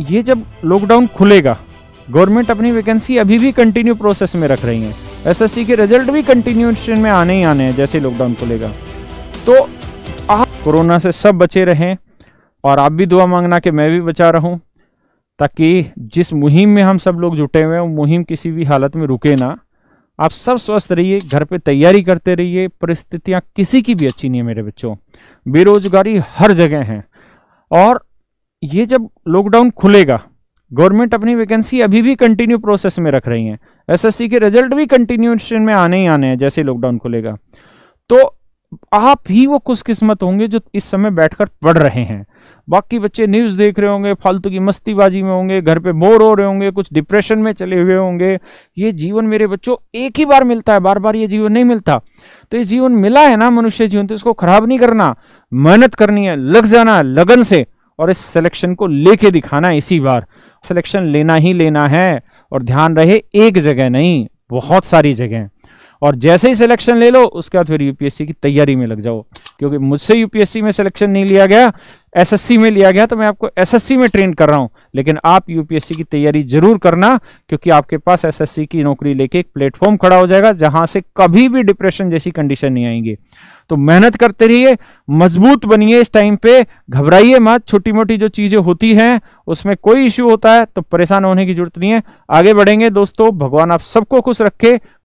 ये जब लॉकडाउन खुलेगा गवर्नमेंट अपनी वैकेंसी अभी भी कंटिन्यू प्रोसेस में रख रही है एसएससी के रिजल्ट भी कंटिन्यूशन में आने ही आने हैं जैसे लॉकडाउन खुलेगा तो आप कोरोना से सब बचे रहें और आप भी दुआ मांगना कि मैं भी बचा रहूं ताकि जिस मुहिम में हम सब लोग जुटे हुए हैं मुहिम किसी भी हालत में रुके ना आप सब स्वस्थ रहिए घर पे तैयारी करते रहिए परिस्थितियाँ किसी की भी अच्छी नहीं है मेरे बच्चों बेरोजगारी हर जगह है और ये जब लॉकडाउन खुलेगा गवर्नमेंट अपनी वैकेंसी अभी भी कंटिन्यू प्रोसेस में रख रही है एसएससी के रिजल्ट भी कंटिन्यूशन में आने ही आने हैं जैसे लॉकडाउन खुलेगा तो आप ही वो खुशकिस्मत होंगे जो इस समय बैठकर पढ़ रहे हैं बाकी बच्चे न्यूज़ देख रहे होंगे फालतू की मस्तीबाजी में होंगे घर पे बोर हो रहे होंगे कुछ डिप्रेशन में चले हुए होंगे ये जीवन मेरे बच्चों एक ही बार मिलता है बार बार ये जीवन नहीं मिलता तो ये जीवन मिला है ना मनुष्य जीवन तो इसको खराब नहीं करना मेहनत करनी है लग जाना है लगन से और इस सिलेक्शन को लेके दिखाना है इसी बार सिलेक्शन लेना ही लेना है और ध्यान रहे एक जगह नहीं बहुत सारी जगह और जैसे ही सिलेक्शन ले लो उसके बाद फिर यूपीएससी की तैयारी में लग जाओ क्योंकि मुझसे यूपीएससी में सिलेक्शन नहीं लिया गया एसएससी में लिया गया तो मैं आपको एसएससी में ट्रेन कर रहा हूं लेकिन आप यूपीएससी की तैयारी जरूर करना क्योंकि आपके पास एसएससी की नौकरी लेके एक प्लेटफॉर्म खड़ा हो जाएगा जहां से कभी भी डिप्रेशन जैसी कंडीशन नहीं आएंगे तो मेहनत करते रहिए मजबूत बनिए इस टाइम पे घबराइए मत छोटी मोटी जो चीजें होती हैं उसमें कोई इश्यू होता है तो परेशान होने की जरूरत नहीं है आगे बढ़ेंगे दोस्तों भगवान आप सबको खुश रखे